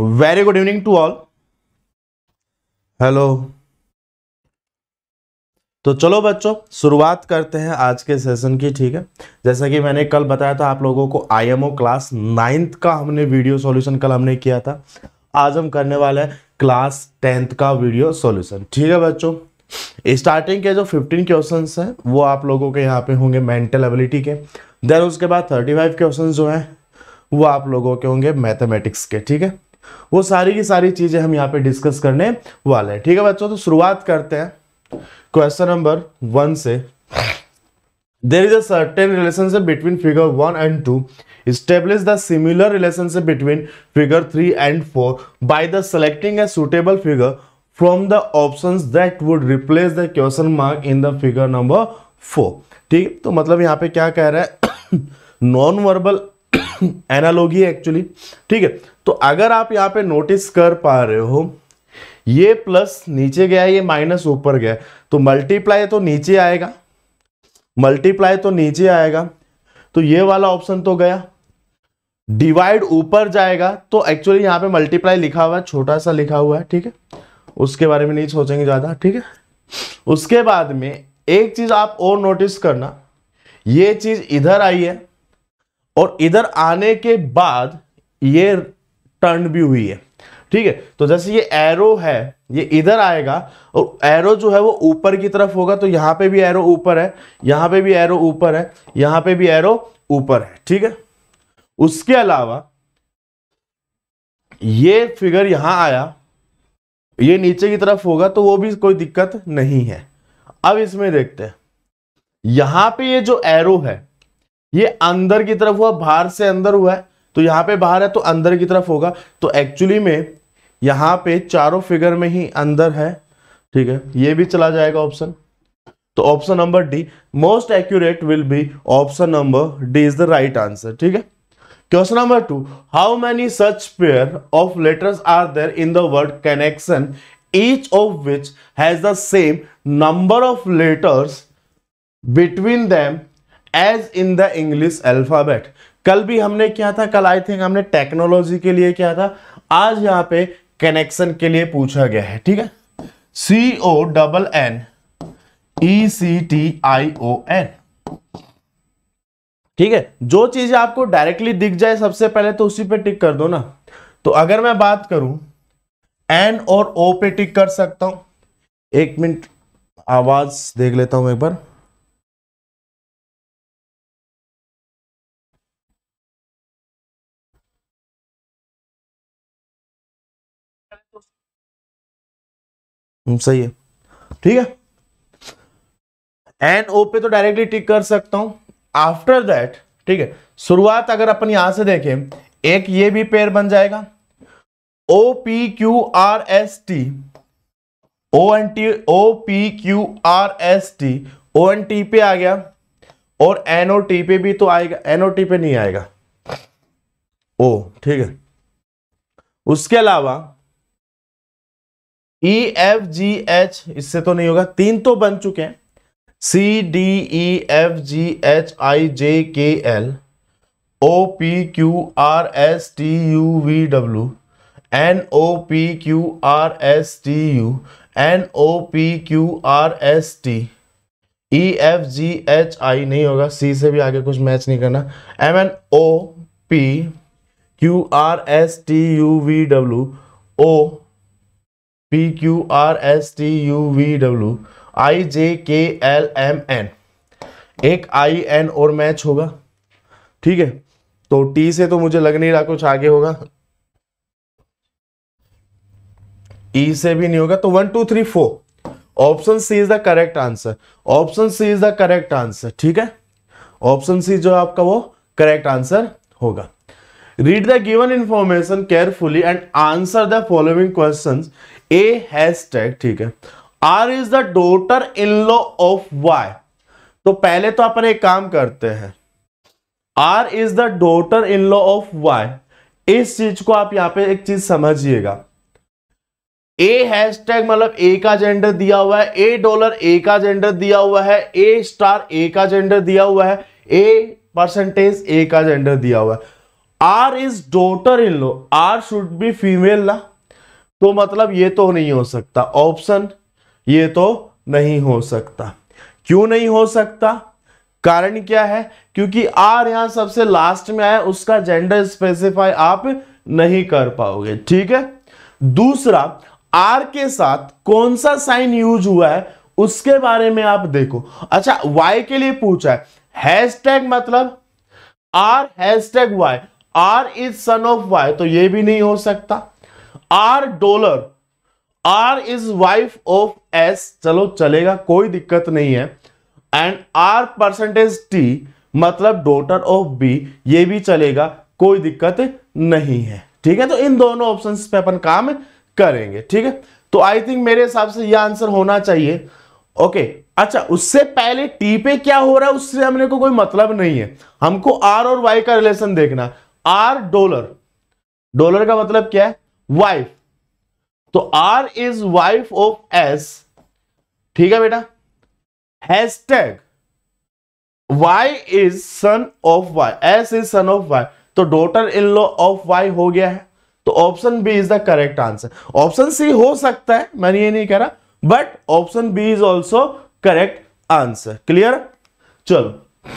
Very good evening to all hello तो चलो बच्चों शुरुआत करते हैं आज के सेशन की ठीक है जैसा कि मैंने कल बताया था आप लोगों को आईएमओ क्लास नाइन्थ का हमने वीडियो सॉल्यूशन कल हमने किया था आज हम करने वाले हैं क्लास टेंथ का वीडियो सॉल्यूशन ठीक है बच्चों स्टार्टिंग के जो 15 क्वेश्चन हैं वो आप लोगों के यहाँ पे होंगे मेंटल एबिलिटी के देन उसके बाद 35 क्वेश्चन जो हैं वो आप लोगों के होंगे मैथमेटिक्स के ठीक है वो सारी की सारी चीजें हम यहाँ पे डिस्कस करने वाले हैं ठीक है बच्चों तो शुरुआत करते हैं क्वेश्चन नंबर वन से there is attain relationship between figure one and two establish the similar relationship between figure three and four by the selecting a suitable figure from the option that would replace the question mark in the figure number four ठीक तो मतलब यहाँ पे क्या कह रहा है non verbal analogy actually ठीक है तो अगर आप यहां पे नोटिस कर पा रहे हो ये प्लस नीचे गया ये माइनस ऊपर गया तो मल्टीप्लाई तो नीचे आएगा मल्टीप्लाई तो नीचे आएगा तो ये वाला ऑप्शन तो गया डिवाइड ऊपर जाएगा तो एक्चुअली यहां पे मल्टीप्लाई लिखा हुआ है छोटा सा लिखा हुआ है ठीक है उसके बारे में नहीं सोचेंगे ज़्यादा ठीक है उसके बाद में एक चीज़ आप और नोटिस करना ये चीज़ इधर आई है और इधर आने के बाद ये टर्न भी हुई है ठीक है तो जैसे ये एरो है ये इधर आएगा और एरो जो है वो ऊपर की तरफ होगा तो यहां पे भी एरो ऊपर है यहां पे भी एरो ऊपर है यहां पे भी एरो ऊपर है ठीक है उसके अलावा ये फिगर यहां आया ये नीचे की तरफ होगा तो वो भी कोई दिक्कत नहीं है अब इसमें देखते हैं यहां पे ये जो एरो है ये अंदर की तरफ हुआ बाहर से अंदर हुआ है तो यहां पे बाहर है तो अंदर की तरफ होगा तो एक्चुअली में यहां पे चारों फिगर में ही अंदर है ठीक है ये भी चला जाएगा ऑप्शन तो option number D most accurate will be option number D is the right answer ठीक है question number two how many such pair of letters are there in the word connection each of which has the same number of letters between them as in the English alphabet कल भी हमने क्या था कल I think हमने technology के लिए क्या था आज यहां पे कनेक्शन के लिए पूछा गया है ठीक है C O double N E C T I O N ठीक है जो चीज आपको डायरेक्टली दिख जाए सबसे पहले तो उसी पे टिक कर दो ना तो अगर मैं बात करूं एन और ओ पे टिक कर सकता हूं एक मिनट आवाज देख लेता हूं एक बार हम्म, सही है ठीक है एन ओ पे तो डायरेक्टली टिक कर सकता हूं आफ्टर दैट ठीक है शुरुआत अगर अपन यहां से देखें एक ये भी पेयर बन जाएगा O P Q R S T O N T O P Q R S T O N T पे आ गया और एनओ टी पे भी तो आएगा एनओ टी पे नहीं आएगा ओ ठीक है उसके अलावा ई एफ जी एच इससे तो नहीं होगा तीन तो बन चुके हैं C D E F G H I J K L O P Q R S T U V W N O P Q R S T U N O P Q R S T E F G H I नहीं होगा सी से भी आगे कुछ match नहीं करना M N O P Q R S T U V W O P Q R S T U V W I J K L M N एक I N और मैच होगा ठीक है तो टी से तो मुझे लग नहीं रहा कुछ आगे होगा ई e से भी नहीं होगा तो one two three four option C is the correct answer option C is the correct answer ठीक है ऑप्शन सी जो है आपका वो करेक्ट आंसर होगा read the given information carefully and answer the following question A hashtag ठीक है R is the daughter in law of Y तो पहले तो अपन एक काम करते हैं R is the daughter in law of Y इस चीज को आप यहां पे एक चीज समझिएगा ए हैश टैग मतलब ए का जेंडर दिया हुआ है ए डॉलर ए का जेंडर दिया हुआ है ए स्टार ए का जेंडर दिया हुआ है ए परसेंटेज ए का जेंडर दिया हुआ है R is daughter in law R should be female ना तो मतलब ये तो नहीं हो सकता ऑप्शन ये तो नहीं हो सकता क्यों नहीं हो सकता कारण क्या है क्योंकि आर यहां सबसे लास्ट में आया उसका जेंडर स्पेसिफाई आप नहीं कर पाओगे ठीक है दूसरा आर के साथ कौन सा साइन यूज हुआ है उसके बारे में आप देखो अच्छा वाई के लिए पूछा है हैशटैग मतलब R hashtag Y R is son of Y तो ये भी नहीं हो सकता R dollar R is wife of S चलो चलेगा कोई दिक्कत नहीं है एंड आर परसेंटेज टी मतलब डॉटर ऑफ बी ये भी चलेगा कोई दिक्कत नहीं है ठीक है तो इन दोनों ऑप्शन पे अपन काम करेंगे ठीक है तो आई थिंक मेरे हिसाब से यह आंसर होना चाहिए ओके अच्छा उससे पहले टी पे क्या हो रहा है उससे हमने को कोई मतलब नहीं है हमको आर और वाई का रिलेशन देखना आर डॉलर डॉलर का मतलब क्या है वाइफ तो R is wife of S ठीक है बेटा hash tag Y is son of Y S is son of Y तो daughter in law of Y हो गया है तो option B is the correct answer option C हो सकता है मैंने ये नहीं कह रहा but option B is also correct answer clear चलो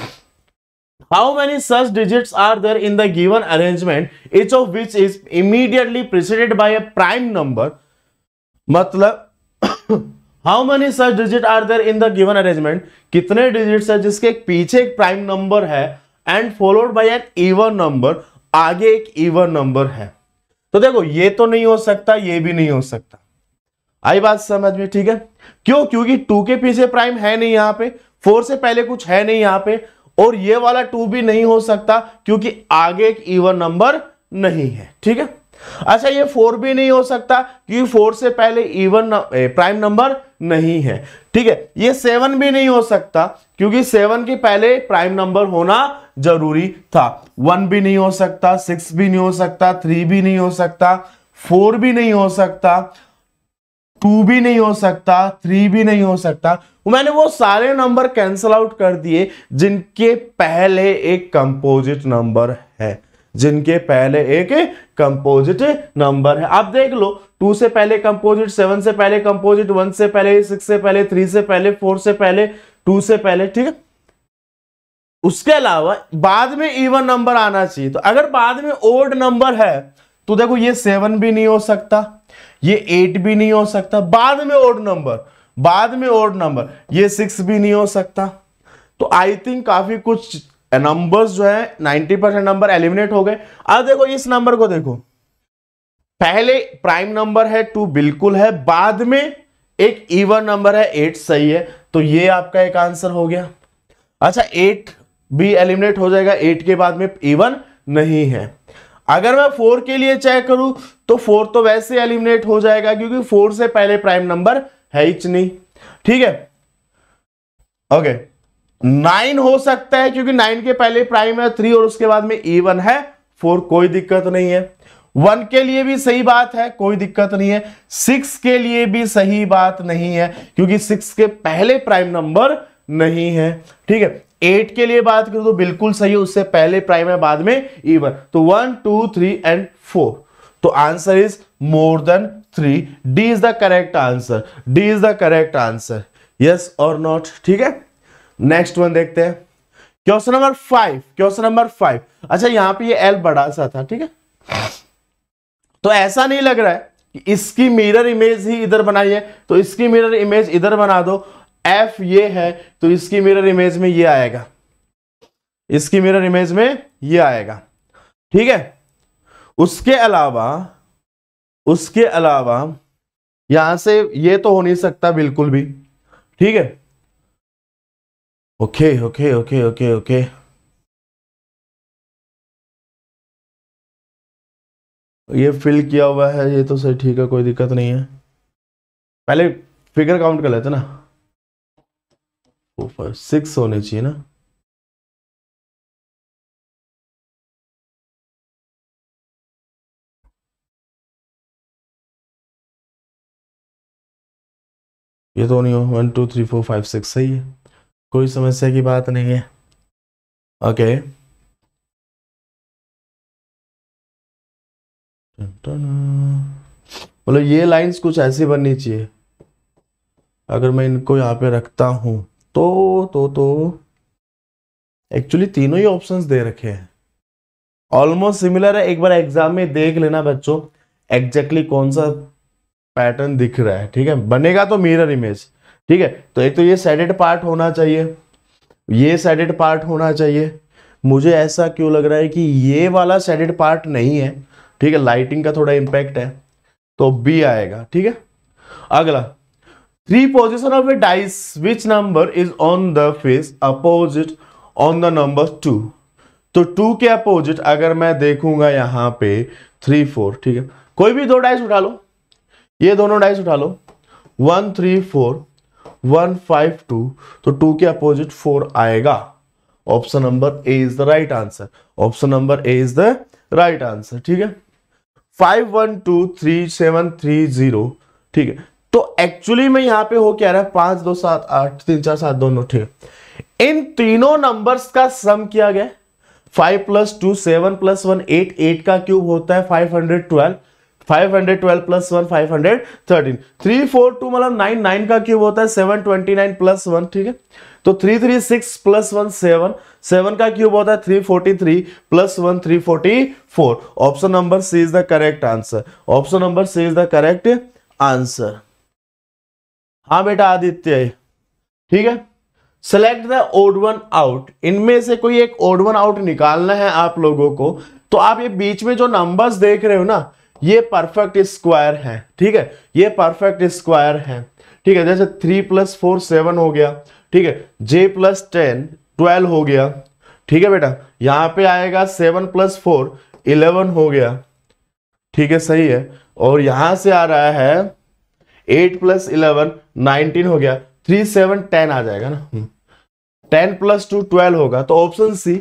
how many such digits are there in the given arrangement each of which is immediately preceded by a prime number मतलब how many such digit are there in the given arrangement कितने digits है जिसके पीछे एक prime number है and followed by an even number आगे एक even number है तो देखो ये तो नहीं हो सकता ये भी नहीं हो सकता आई बात समझ में ठीक है क्यों क्योंकि टू के पीछे प्राइम है नहीं यहाँ पे फोर से पहले कुछ है नहीं यहाँ पे और ये वाला टू भी नहीं हो सकता क्योंकि आगे एक इवन नंबर नहीं है ठीक है अच्छा ये फोर भी नहीं हो सकता क्योंकि फोर से पहले इवन प्राइम नंबर नहीं है ठीक है ये सेवन भी नहीं हो सकता क्योंकि सेवन के पहले प्राइम नंबर होना जरूरी था वन भी नहीं हो सकता सिक्स भी नहीं हो सकता थ्री भी नहीं हो सकता फोर भी नहीं हो सकता टू भी नहीं हो सकता थ्री भी नहीं हो सकता मैंने वो सारे नंबर कैंसिल आउट कर दिए जिनके पहले एक कंपोजिट नंबर है जिनके पहले एक कंपोजिट नंबर है आप देख लो टू से पहले कंपोजिट सेवन से पहले कंपोजिट वन से पहले सिक्स से पहले थ्री से पहले फोर से पहले टू से पहले ठीक है उसके अलावा बाद में इवन नंबर आना चाहिए तो अगर बाद में ओड नंबर है तो देखो ये सेवन भी नहीं हो सकता ये एट भी नहीं हो सकता बाद में ओड नंबर बाद में ओड नंबर ये सिक्स भी नहीं हो सकता तो आई थिंक काफी कुछ नंबर्स जो है नाइनटी परसेंट नंबर एलिमिनेट हो गए अब देखो इस नंबर को देखो पहले प्राइम नंबर है टू बिल्कुल है बाद में एक इवन नंबर है एट सही है तो ये आपका एक आंसर हो गया अच्छा एट भी एलिमिनेट हो जाएगा एट के बाद में इवन नहीं है अगर मैं फोर के लिए चेक करूं तो फोर तो वैसे एलिमिनेट हो जाएगा क्योंकि फोर से पहले प्राइम नंबर है ही नहीं ठीक है ओके नाइन हो सकता है क्योंकि नाइन के पहले प्राइम है थ्री और उसके बाद में वन है फोर कोई दिक्कत नहीं है वन के लिए भी सही बात है कोई दिक्कत नहीं है सिक्स के लिए भी सही बात नहीं है क्योंकि सिक्स के पहले प्राइम नंबर नहीं है ठीक है एट के लिए बात करूं तो बिल्कुल सही है उससे पहले प्राइम है बाद में इवन तो one two three and four तो answer is more than three D is the correct answer D is the correct answer yes और नॉट ठीक है नेक्स्ट वन देखते हैं question number five question number five अच्छा यहां पे ये एल बड़ा सा था ठीक है तो ऐसा नहीं लग रहा है कि इसकी मिरर इमेज ही इधर बनाई है तो इसकी मिरर इमेज इधर बना दो एफ ये है तो इसकी मिरर इमेज में ये आएगा इसकी मिरर इमेज में ये आएगा ठीक है उसके अलावा उसके अलावा यहां से ये तो हो नहीं सकता बिल्कुल भी ठीक है okay okay okay okay okay ये फिल किया हुआ है ये तो सही ठीक है कोई दिक्कत नहीं है पहले फिगर काउंट कर लेते ना फोर फाइव सिक्स होने चाहिए ना ये तो नहीं हो one two three four five six सही है कोई समस्या की बात नहीं है ओके मतलब ये लाइंस कुछ ऐसी बननी चाहिए अगर मैं इनको यहाँ पे रखता हूँ तो तो तो एक्चुअली तीनों ही ऑप्शंस दे रखे हैं ऑलमोस्ट सिमिलर है एक बार एग्जाम में देख लेना बच्चों एग्जैक्टली exactly कौन सा पैटर्न दिख रहा है ठीक है बनेगा तो मिरर इमेज ठीक है तो एक तो ये सेडेड पार्ट होना चाहिए ये सेडेड पार्ट होना चाहिए मुझे ऐसा क्यों लग रहा है कि ये वाला सेडेड पार्ट नहीं है ठीक है लाइटिंग का थोड़ा इम्पैक्ट है तो बी आएगा ठीक है अगला Three position of a dice, which number is on the face opposite on the number two तो टू के अपोजिट अगर मैं देखूंगा यहां पे थ्री फोर ठीक है कोई भी दो डाइस उठा लो ये दोनों डाइस उठा लो one three four one five two तो टू के अपोजिट फोर आएगा option number A is the right answer option number A is the right answer ठीक है five one two three seven three zero ठीक है तो एक्चुअली में यहां पे हो क्या रहा है पांच दो सात आठ तीन चार सात दो नौ ठीक इन तीनों नंबर्स का सम किया गया five plus two seven plus one eight eight का क्यूब होता है five hundred twelve twelve plus three four two मतलब नाइन नाइन का क्यूब होता है नाइन प्लस वन ठीक है तो six plus one seven seven का क्यूब होता है three forty three plus one three forty four option number C is the correct answer option number C is the correct answer हाँ बेटा आदित्य ठीक है select the odd one out इनमें से कोई एक ओड वन आउट निकालना है आप लोगों को तो आप ये बीच में जो नंबर्स देख रहे हो ना ये परफेक्ट स्क्वायर है ठीक है ये परफेक्ट स्क्वायर है ठीक है जैसे थ्री प्लस फोर सेवन हो गया ठीक है जे प्लस टेन ट्वेल्व हो गया ठीक है बेटा यहाँ पे आएगा सेवन प्लस फोर इलेवन हो गया ठीक है सही है और यहां से आ रहा है एट प्लस इलेवन नाइनटीन हो गया थ्री सेवन टेन आ जाएगा ना हम्म। टेन प्लस टू ट्वेल्व होगा तो ऑप्शन सी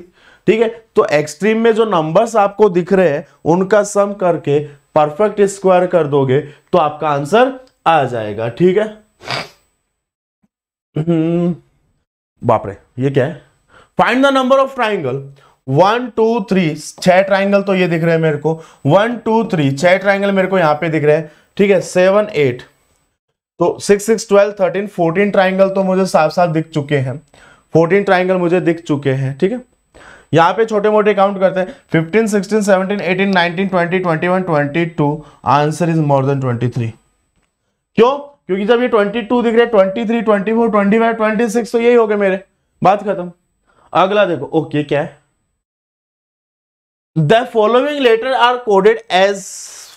ठीक है तो एक्सट्रीम में जो नंबर्स आपको दिख रहे हैं उनका सम करके परफेक्ट स्क्वायर कर दोगे तो आपका आंसर आ जाएगा ठीक है हम्म। बाप रे ये क्या है find the number of triangle one two three छह ट्राइंगल तो ये दिख रहे हैं मेरे को वन टू थ्री छह ट्राइंगल मेरे को यहां पे दिख रहे हैं ठीक है सेवन एट तो six six twelve thirteen fourteen triangle तो मुझे साफ साफ दिख चुके हैं फोर्टीन ट्राइंगल मुझे दिख चुके हैं ठीक है यहाँ पे छोटे मोटे काउंट करते हैं fifteen sixteen seventeen eighteen nineteen twenty twenty one twenty two answer is more than twenty three क्यों क्योंकि जब ये ट्वेंटी टू दिख रहे twenty three twenty four twenty five twenty six तो यही हो गए मेरे बात खत्म अगला देखो ओके क्या है the following letter are coded as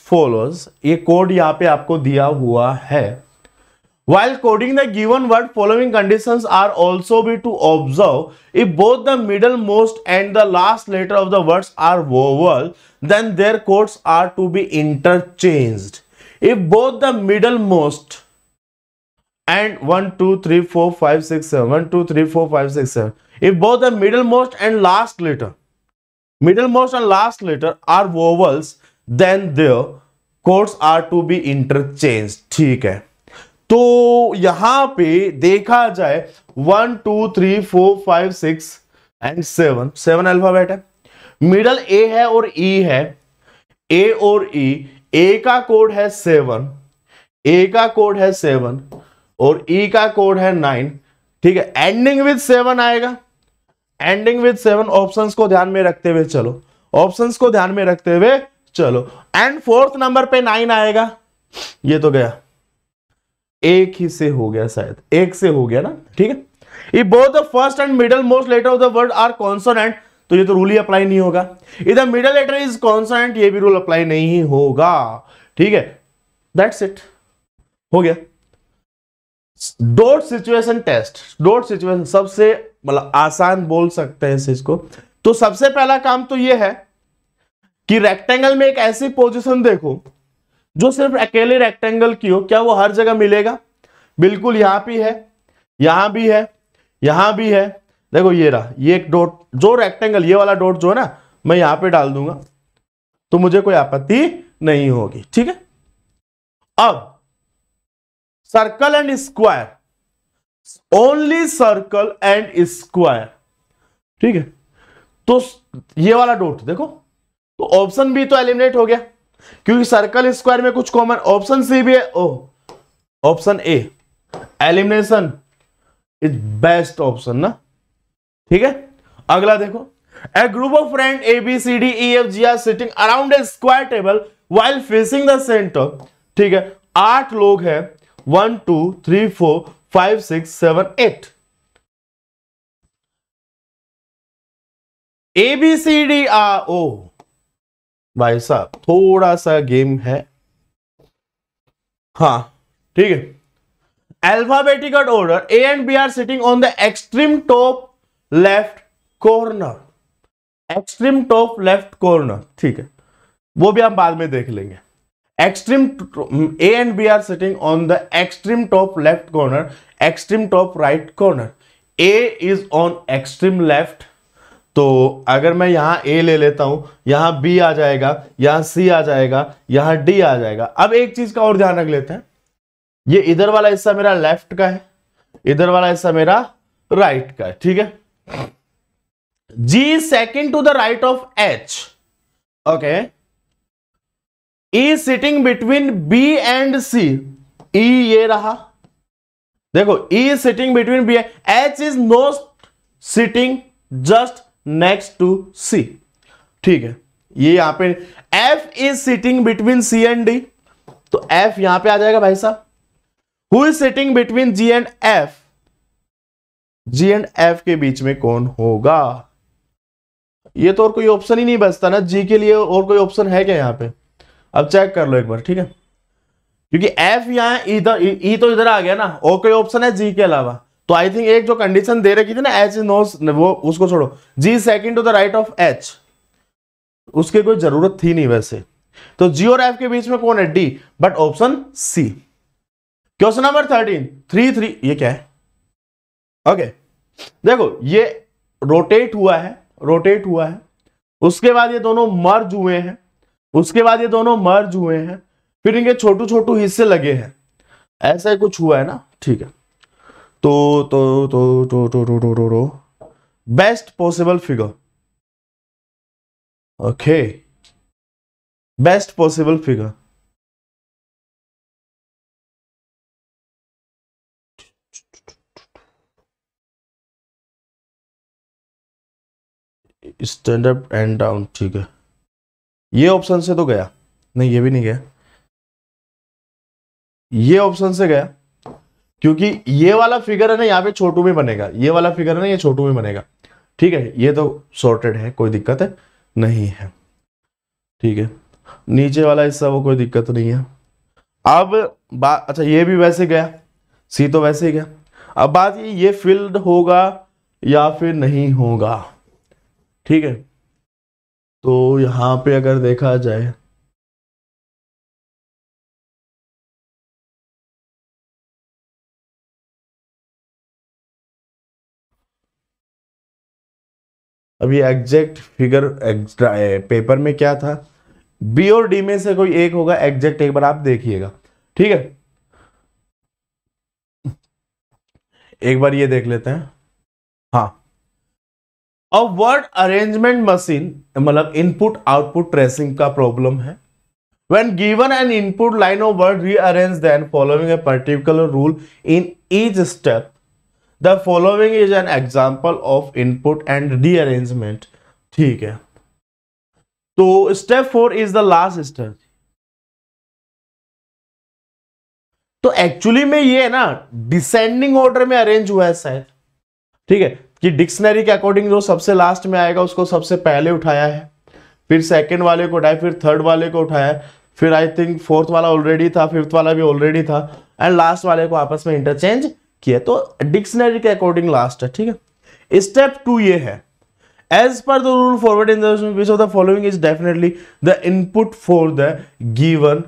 follows ये कोड यहाँ पे आपको दिया हुआ है While coding the given word, following conditions are also be to observe. If both the middlemost and the last letter of the words are vowel, then their codes are to be interchanged. If both the middlemost and 1, 2, 3, 4, 5, 6, 7, 1, 2, 3, 4, 5, 6, 7. If both the middlemost and last letter, middlemost and last letter are vowels, then their codes are to be interchanged. ठीक है तो यहां पे देखा जाए one two three four five six and seven seven alphabet है middle A है और ई e है ए और ई e, ए का कोड है सेवन ए का कोड है सेवन और ई e का कोड है नाइन ठीक है एंडिंग विद सेवन आएगा एंडिंग विद सेवन ऑप्शंस को ध्यान में रखते हुए चलो ऑप्शंस को ध्यान में रखते हुए चलो एंड फोर्थ नंबर पे नाइन आएगा ये तो गया एक ही से हो गया शायद एक से हो गया ना ठीक है if both the first and middle most letter of the word are consonant तो ये तो रूल ही अप्लाई नहीं होगा if the middle letter is consonant ये भी रूल अप्लाई नहीं होगा ठीक है दैट्स इट हो गया dot situation test dot situation सबसे मतलब आसान बोल सकते हैं इसको तो सबसे पहला काम तो ये है कि रेक्टेंगल में एक ऐसी पोजीशन देखो जो सिर्फ अकेले रेक्टेंगल की हो क्या वो हर जगह मिलेगा बिल्कुल यहां भी है यहां भी है यहां भी है देखो ये रहा ये एक डॉट जो रेक्टेंगल ये वाला डॉट जो है ना मैं यहां पे डाल दूंगा तो मुझे कोई आपत्ति नहीं होगी ठीक है अब circle and square only circle and square ठीक है तो ये वाला डॉट देखो तो ऑप्शन बी तो एलिमिनेट हो गया क्योंकि सर्कल स्क्वायर में कुछ कॉमन ऑप्शन सी भी है oh option A elimination is best option ना ठीक है अगला देखो A group of friend A B C D E F G are sitting around a square table while facing the centre ठीक है आठ लोग हैं one two three four five six seven eight A B C D आर ओ भाई साहब थोड़ा सा गेम है हाँ ठीक है alphabetical order A and B are sitting on the extreme top left corner extreme top left corner ठीक है वो भी आप बाद में देख लेंगे extreme A and B are sitting on the extreme top left corner extreme top right corner A is on extreme left तो अगर मैं यहाँ ए ले लेता हूँ यहाँ बी आ जाएगा यहाँ सी आ जाएगा यहाँ डी आ जाएगा अब एक चीज का और ध्यान रख लेते हैं ये इधर वाला हिस्सा मेरा लेफ्ट का है इधर वाला हिस्सा मेरा राइट का है ठीक है G second to the right of H okay E sitting between B and C E ये रहा देखो E sitting between B H is no sitting just next to C ठीक है ये यहां पे F is sitting between C and D तो F यहां पे आ जाएगा भाई साहब who is sitting between G and F G and F के बीच में कौन होगा ये तो और कोई ऑप्शन ही नहीं बचता ना जी के लिए और कोई ऑप्शन है क्या यहां पे अब चेक कर लो एक बार ठीक है क्योंकि एफ यहां इधर ई तो इधर आ गया ना और कोई ऑप्शन है जी के अलावा तो आई थिंक एक जो कंडीशन दे रखी थी ना एच नो वो उसको छोड़ो G second to the right of H उसकी कोई जरूरत थी नहीं वैसे तो जी और एफ के बीच में कौन है D but option C question number thirteen three three ये क्या है ओके okay. देखो ये रोटेट हुआ है रोटेट हुआ है उसके बाद ये दोनों मर्ज हुए हैं उसके बाद ये दोनों मर्ज हुए हैं फिर इनके छोटू छोटू हिस्से लगे हैं ऐसा ही कुछ हुआ है ना ठीक है तो तो तो तो तो तो तो तो best possible figure okay best possible figure stand up and down ठीक है ये ऑप्शन से तो गया नहीं ये भी नहीं गया ये ऑप्शन से गया क्योंकि ये वाला फिगर है ना यहाँ पे छोटू में बनेगा ये वाला फिगर है ना ये छोटू में बनेगा ठीक है ये तो सॉर्टेड है कोई दिक्कत है नहीं है ठीक है नीचे वाला हिस्सा वो कोई दिक्कत नहीं है अब बात अच्छा ये भी वैसे गया सी तो वैसे ही गया अब बात ये ये फील्ड होगा या फिर नहीं होगा ठीक है तो यहां पे अगर देखा जाए अब ये एग्जैक्ट फिगर पेपर में क्या था बी और डी में से कोई एक होगा एग्जैक्ट एक बार आप देखिएगा ठीक है एक बार ये देख लेते हैं हाँ अब वर्ड अरेंजमेंट मशीन मतलब इनपुट आउटपुट ट्रेसिंग का प्रॉब्लम है when given an input line of word rearrange then following a particular rule in each step the following is an example of input and rearrangement ठीक है तो step four is the last step तो actually में ये है ना descending order में arrange हुआ है शायद ठीक है कि डिक्शनरी के अकॉर्डिंग जो सबसे लास्ट में आएगा उसको सबसे पहले उठाया है फिर सेकंड वाले को उठाया फिर थर्ड वाले को उठाया फिर आई थिंक फोर्थ वाला ऑलरेडी था फिफ्थ वाला भी ऑलरेडी था एंड लास्ट वाले को आपस में इंटरचेंज किया तो डिक्शनरी के अकॉर्डिंग लास्ट है ठीक है स्टेप टू ये है as per the rule forward in of the following is definitely the input for the given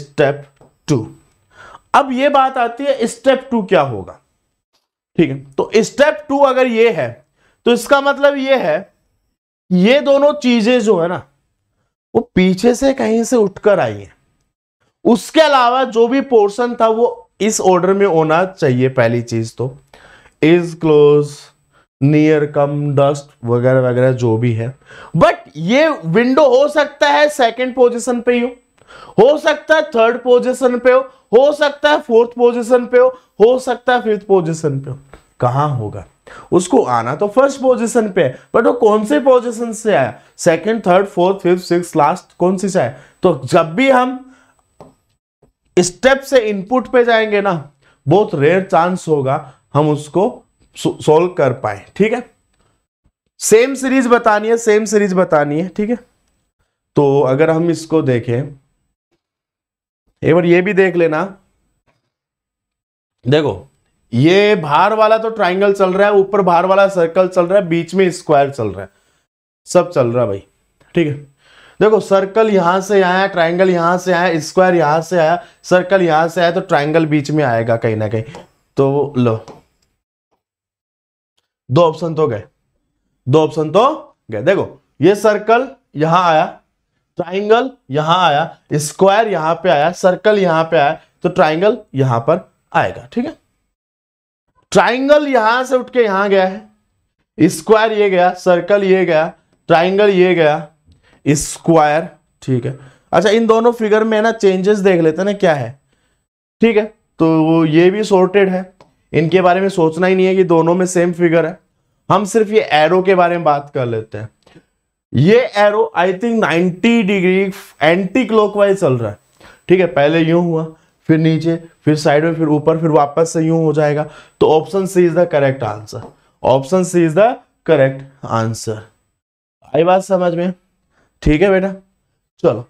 step two अब ये बात आती है स्टेप टू क्या होगा ठीक है तो स्टेप टू अगर ये है तो इसका मतलब ये है ये दोनों चीजें जो है ना वो पीछे से कहीं से उठकर आई हैं उसके अलावा जो भी पोर्शन था वो इस ऑर्डर में होना चाहिए पहली चीज़ तो is close near come dust वगैरह वगैरह जो भी है बट ये विंडो हो सकता है सेकंड पोजीशन पे ही हो सकता है थर्ड पोजीशन पे हो हो सकता है फोर्थ पोजीशन पे हो हो सकता है फिफ्थ पोजीशन पे हो कहा होगा उसको आना तो फर्स्ट पोजीशन पे है बट वो कौन से पोजीशन से आया second third fourth fifth six last कौन सी से आया तो जब भी हम स्टेप से इनपुट पे जाएंगे ना बहुत रेयर चांस होगा हम उसको सोल्व कर पाए ठीक है सेम सीरीज बतानी है सेम सीरीज बतानी है ठीक है तो अगर हम इसको देखें एक बार ये भी देख लेना देखो ये बाहर वाला तो ट्राइंगल चल रहा है ऊपर बाहर वाला सर्कल चल रहा है बीच में स्क्वायर चल रहा है सब चल रहा है भाई ठीक है देखो सर्कल यहां से आया ट्राइंगल यहां से आया स्क्वायर यहां से आया सर्कल यहां से आया तो ट्राइंगल बीच में आएगा कहीं ना कहीं तो लो दो ऑप्शन तो गए दो ऑप्शन तो गए देखो ये सर्कल यहां आया ट्राइंगल यहां आया स्क्वायर यहां पे आया सर्कल यहां पे आया तो ट्राइंगल यहां पर आएगा ठीक है ट्राइंगल यहां से उठ के यहां गया है स्क्वायर ये गया सर्कल ये गया ट्राइंगल ये गया स्क्वायर ठीक है अच्छा इन दोनों फिगर में ना चेंजेस देख लेते ना क्या है ठीक है तो ये भी सोर्टेड है इनके बारे में सोचना ही नहीं है कि दोनों में सेम फिगर है हम सिर्फ ये एरो के बारे में बात कर लेते हैं ये arrow I think 90 degree anti clockwise चल रहा है ठीक है पहले यूं हुआ फिर नीचे फिर साइड में फिर ऊपर फिर वापस से यूं हो जाएगा तो option C is the correct answer option C is the correct answer I बात समझ में ठीक है बेटा चलो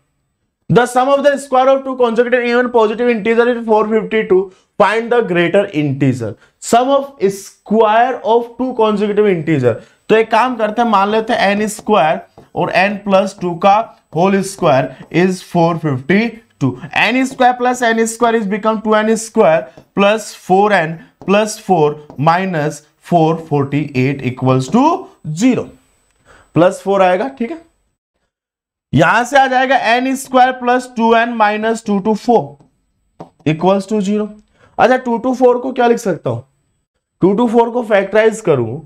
the sum of the square of two consecutive even positive integer is 452 find the greater integer sum of square of two consecutive integer तो एक काम करते हैं मान लेते हैं एन स्क्वायर और एन प्लस टू का whole square is 452 N square plus N square is become two N square plus four N plus four minus four forty eight equals to zero plus four आएगा ठीक है यहां से आ जाएगा N square plus two N minus two two four equals to zero अच्छा two two four को क्या लिख सकता हूं टू टू फोर को फैक्टराइज करूं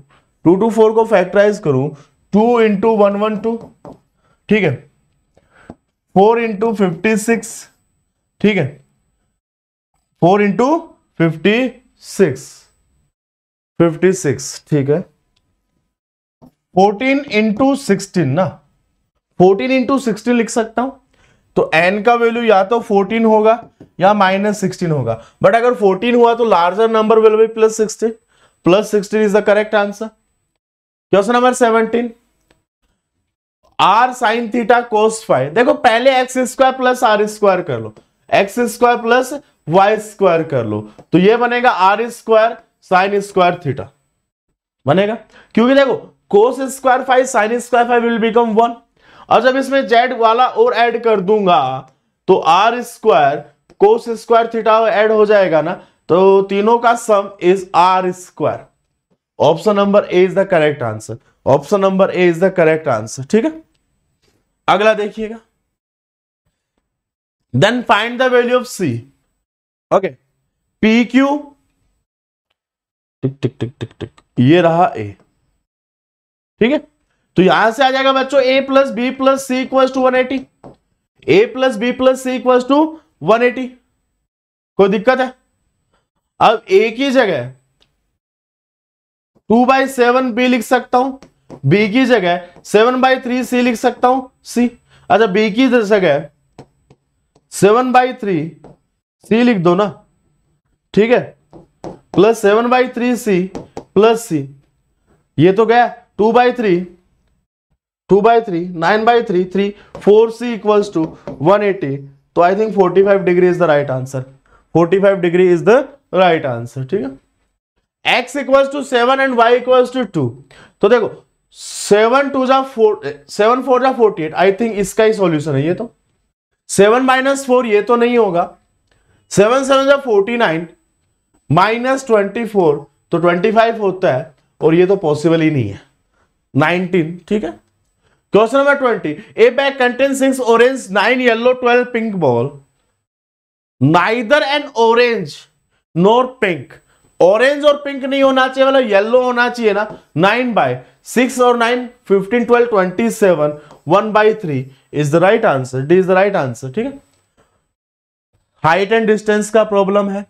टू टू फोर को फैक्टराइज करूं two into one one two ठीक है फोर इंटू फिफ्टी सिक्स ठीक है four into fifty six fifty six ठीक है फोर्टीन इंटू सिक्सटीन ना 14 इंटू सिक्सटीन लिख सकता हूं तो एन का वैल्यू या तो 14 होगा या माइनस सिक्सटीन होगा बट अगर 14 हुआ तो larger number will be plus sixteen plus sixteen is the correct answer question number seventeen R sine theta cos five देखो पहले X square plus R square कर लो X square plus Y square कर लो तो ये बनेगा R square sine square theta बनेगा क्योंकि देखो cos square five sine square five will become one और जब इसमें जेड वाला और ऐड कर दूंगा तो R square cos square theta add हो जाएगा ना तो तीनों का sum is R square option number A is the correct answer option number A is the correct answer ठीक है अगला देखिएगा then find the value of C okay P Q tick tick tick tick tick ये रहा ए ठीक है तो यहां से आ जाएगा बच्चों A plus B plus C equal to one eighty A plus B plus C equal to one eighty कोई दिक्कत है अब ए की जगह टू बाई सेवन बी लिख सकता हूं बी की जगह सेवन बाई थ्री सी लिख सकता हूं सी अच्छा बी की जगह सेवन बाई थ्री सी लिख दो ना ठीक है plus seven by three C plus C ये तो गया two by three two by three nine by three three four C equals to one eighty तो I think forty five degree is the right answer forty five degree is the right answer ठीक है X equals to seven and Y equals to two तो देखो seven two जा four seven four जा forty eight I think इसका ही solution है ये तो सेवन माइनस फोर ये तो नहीं होगा सेवन सेवन जा forty nine minus twenty four तो ट्वेंटी फाइव होता है और ये तो पॉसिबल ही नहीं है नाइनटीन ठीक है question number twenty a bag contain six orange nine yellow twelve pink ball neither an orange nor pink orange और पिंक नहीं होना चाहिए वाला येलो होना चाहिए ना नाइन बाय सिक्स और nine fifteen twelve twenty seven one by three is the right answer D is the right answer ठीक है हाइट एंड डिस्टेंस का प्रॉब्लम है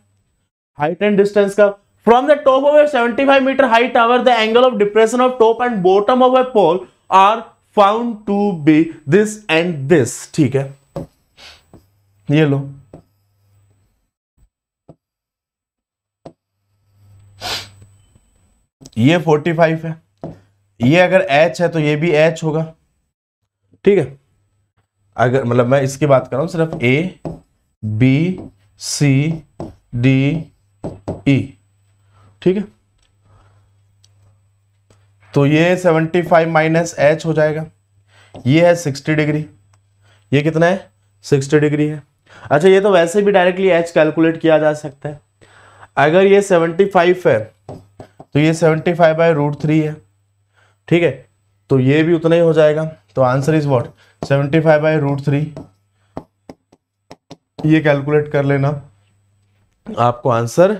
हाइट एंड डिस्टेंस का from the top of A seventy five metre height our the angle of depression of top and bottom of a pole are found to be this and this ठीक है ये लो ये 45 है ये अगर H है तो ये भी एच होगा ठीक है अगर मतलब मैं इसकी बात कर रहा हूं सिर्फ ए बी सी डी ई ठीक है तो ये 75 माइनस एच हो जाएगा ये है 60 डिग्री ये कितना है 60 डिग्री है अच्छा ये तो वैसे भी डायरेक्टली एच कैलकुलेट किया जा सकता है अगर ये 75 है तो ये 75 फाइव बाई रूट थ्री है ठीक है तो ये भी उतना ही हो जाएगा तो answer is what 75 five by root three ये कैलकुलेट कर लेना आपको आंसर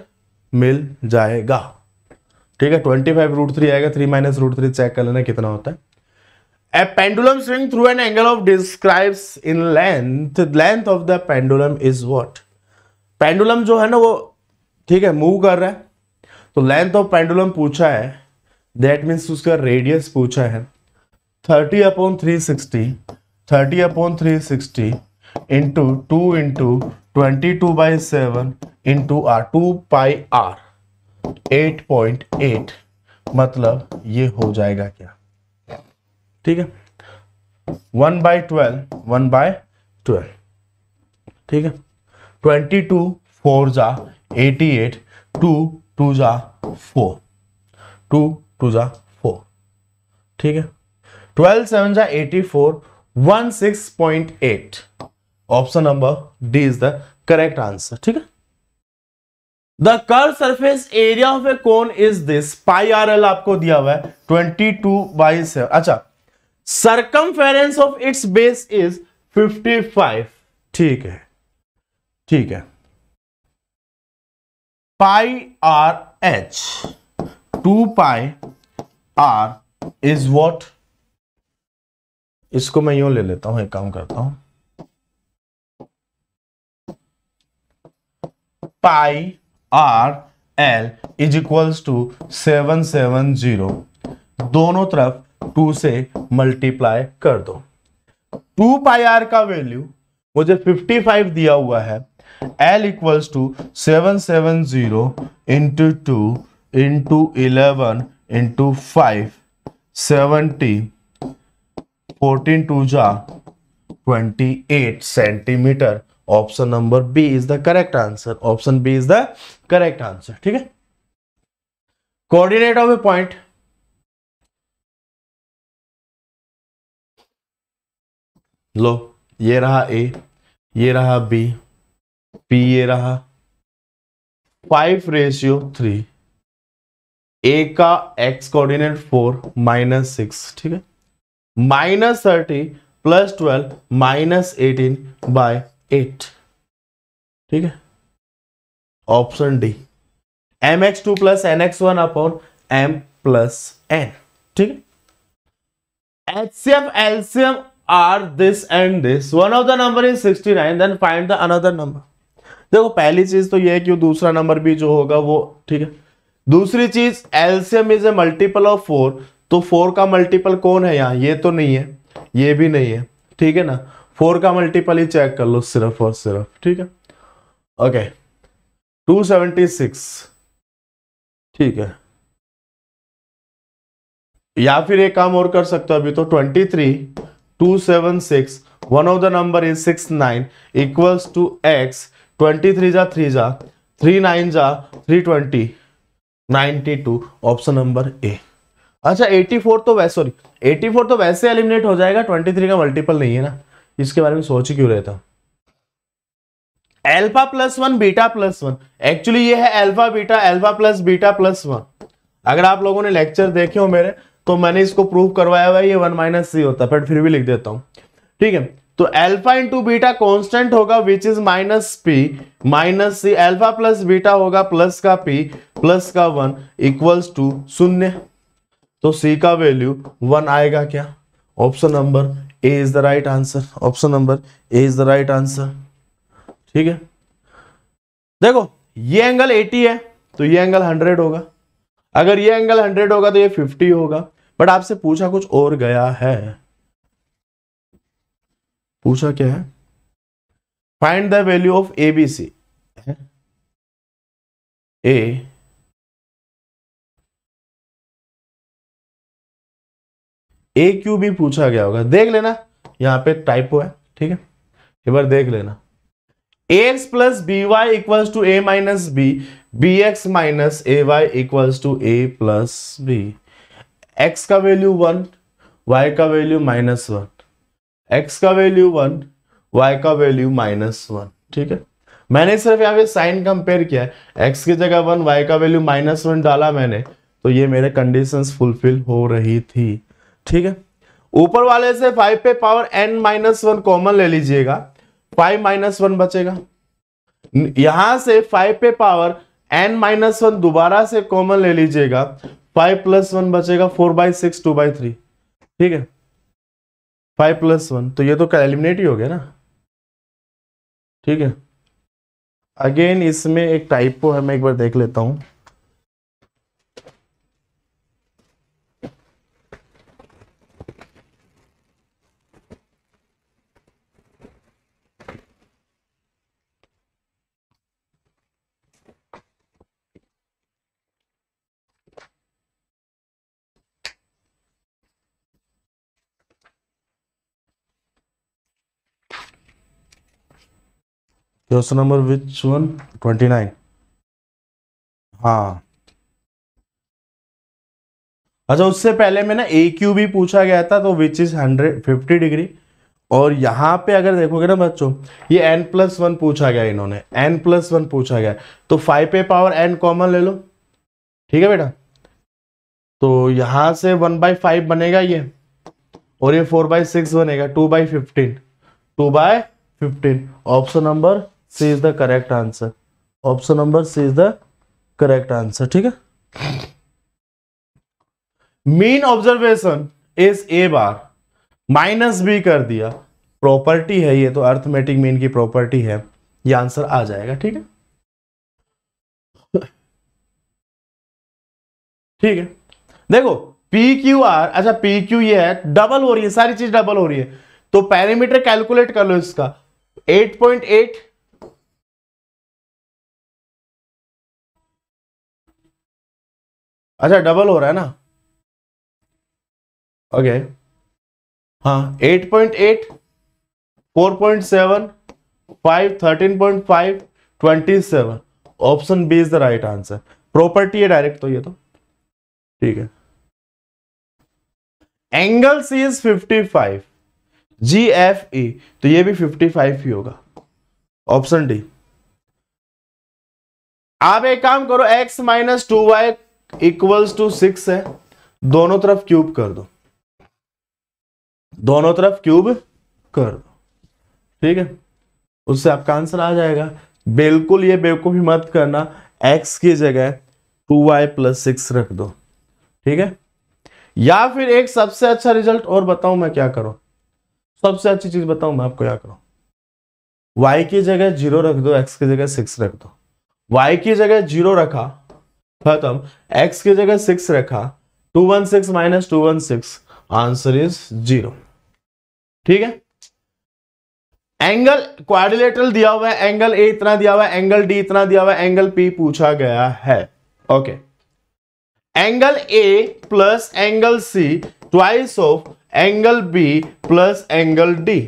मिल जाएगा ठीक है ट्वेंटी फाइव रूट थ्री आएगा three minus root three check कर लेना कितना होता है a pendulum swing through an angle of describes in length length of the pendulum is what pendulum जो है ना वो ठीक है मूव कर रहा है तो लेंथ ऑफ पेंडुलम पूछा है दैट मीन्स उसका रेडियस पूछा है thirty upon three sixty thirty upon three sixty into two into twenty two by seven into R two pi R eight point eight मतलब ये हो जाएगा क्या ठीक है one by twelve one by twelve ठीक है ट्वेंटी टू फोर जा एटी एट टू टू जा फोर टू टू जा फोर ठीक है ट्वेल्व सेवन जा eighty four one six point eight option number D is the correct answer ठीक है the curved surface area of a cone is this pi R L आपको दिया हुआ है ट्वेंटी टू बाई से अच्छा circumference of its base is fifty five ठीक है ठीक है pi R H two pi R is what इसको मैं यूं ले लेता हूं एक काम करता हूं pi R L is equals to seven seven zero दोनों तरफ टू से मल्टीप्लाई कर दो टू पाई आर का वैल्यू मुझे फिफ्टी फाइव दिया हुआ है L equals to seven seven zero into two into eleven into five seventy fourteen two जा twenty eight centimetre option number B is the correct answer option B is the correct answer ठीक है coordinate of a point लो ये रहा ए ये रहा B P ये रहा five ratio three A का X coordinate four minus six ठीक है minus thirty plus twelve minus eighteen by eight ठीक है option D M X two plus N X one upon M plus N ठीक है HCM LCM are this and this one of the number is nine then find the another number देखो पहली चीज तो ये है कि दूसरा नंबर भी जो होगा वो ठीक है दूसरी चीज LCM is a multiple of four तो फोर का मल्टीपल कौन है यहां ये तो नहीं है ये भी नहीं है ठीक है ना फोर का मल्टीपल ही चेक कर लो सिर्फ और सिर्फ ठीक है ओके टू सेवेंटी सिक्स ठीक है या फिर एक काम और कर सकते हो अभी तो twenty three two seven six one of the number is six nine equals to X twenty three जा थ्री जा थ्री नाइन जा three twenty ninety two option number A अच्छा एटी फोर तो, तो वैसे सॉरी फोर तो वैसे eliminate हो जाएगा ट्वेंटी थ्री का मल्टीपल नहीं है ना इसके बारे में सोच ही क्यों रहे था alpha plus one beta plus one actually ये है alpha beta alpha plus beta plus one अगर आप लोगों ने लेक्चर देखे हो मेरे तो मैंने इसको प्रूव करवाया हुआ है ये वन माइनस सी होता है फिर भी लिख देता हूं ठीक है तो एल्फा इंटू बीटा कॉन्स्टेंट होगा which is minus P minus C alpha plus beta होगा प्लस का पी प्लस का वन इक्वल्स टू शून्य तो सी का वैल्यू वन आएगा क्या option number A is the right answer option number A is the right answer ठीक है देखो ये एंगल 80 है तो ये एंगल 100 होगा अगर ये एंगल 100 होगा तो ये 50 होगा बट आपसे पूछा कुछ और गया है पूछा क्या है find the value of ABC A A Q भी पूछा गया होगा देख लेना यहां पे टाइप हुआ है ठीक है एक बार देख लेना X plus B Y equals to A minus B B X minus A Y equals to A plus B X का वैल्यू वन वाई का वैल्यू माइनस वन एक्स का वैल्यू वन वाई का वैल्यू माइनस वन ठीक है मैंने सिर्फ यहाँ पे साइन कंपेयर किया है एक्स की जगह वन वाई का वैल्यू माइनस वन डाला मैंने तो ये मेरे कंडीशंस फुलफिल हो रही थी ठीक है ऊपर वाले से फाइव पे power N minus one common ले लीजिएगा फाइव माइनस वन बचेगा यहां से फाइव पे पावर एन माइनस वन दोबारा से कॉमन ले लीजिएगा फाइव प्लस वन बचेगा four by six two by three ठीक है फाइव प्लस वन तो ये तो एलिमिनेट ही हो गया ना ठीक है अगेन इसमें एक टाइपो है मैं एक बार देख लेता हूं question number which one twenty nine हाँ अच्छा उससे पहले में ना ए क्यू भी पूछा गया था तो which is hundred fifty degree और यहाँ पे अगर देखोगे ना बच्चों ये एन प्लस वन पूछा गया इन्होंने एन प्लस वन पूछा गया तो फाइव पे पावर एन कॉमन ले लो ठीक है बेटा तो यहाँ से वन बाई फाइव बनेगा ये और ये फोर बाई सिक्स बनेगा two by fifteen two by fifteen option number C is the correct answer option number C is the correct answer ठीक है mean observation is A bar minus B कर दिया property है ये तो arithmetic mean की property है ये आंसर आ जाएगा ठीक है ठीक है देखो पी क्यू आर अच्छा पी क्यू ये है डबल हो रही है सारी चीज डबल हो रही है तो पैरामीटर कैलकुलेट कर लो इसका 8.8 अच्छा डबल हो रहा है ना ओके हाँ eight point eight four point seven five thirteen point five twenty seven option B is the right answer property है डायरेक्ट तो ये तो ठीक है angle C is fifty five G F E तो ये भी फिफ्टी फाइव ही होगा ऑप्शन डी आप एक काम करो X minus two Y equals to six है दोनों तरफ क्यूब कर दो दोनों तरफ क्यूब कर दो ठीक है उससे आपका आंसर आ जाएगा बिल्कुल ये बेवकूफ़ी मत करना x की जगह टू वाई प्लस सिक्स रख दो ठीक है या फिर एक सबसे अच्छा रिजल्ट और बताऊं मैं क्या करूं सबसे अच्छी चीज बताऊं मैं आपको क्या करूं y की जगह जीरो रख दो x की जगह सिक्स रख दो y की जगह जीरो रखा खत्म x की जगह सिक्स रखा two one six minus two one six answer is zero ठीक है एंगल क्वारिलेटरल दिया हुआ है एंगल ए इतना दिया हुआ है एंगल डी इतना दिया हुआ है एंगल पी पूछा गया है okay angle A plus angle C twice of angle B plus angle D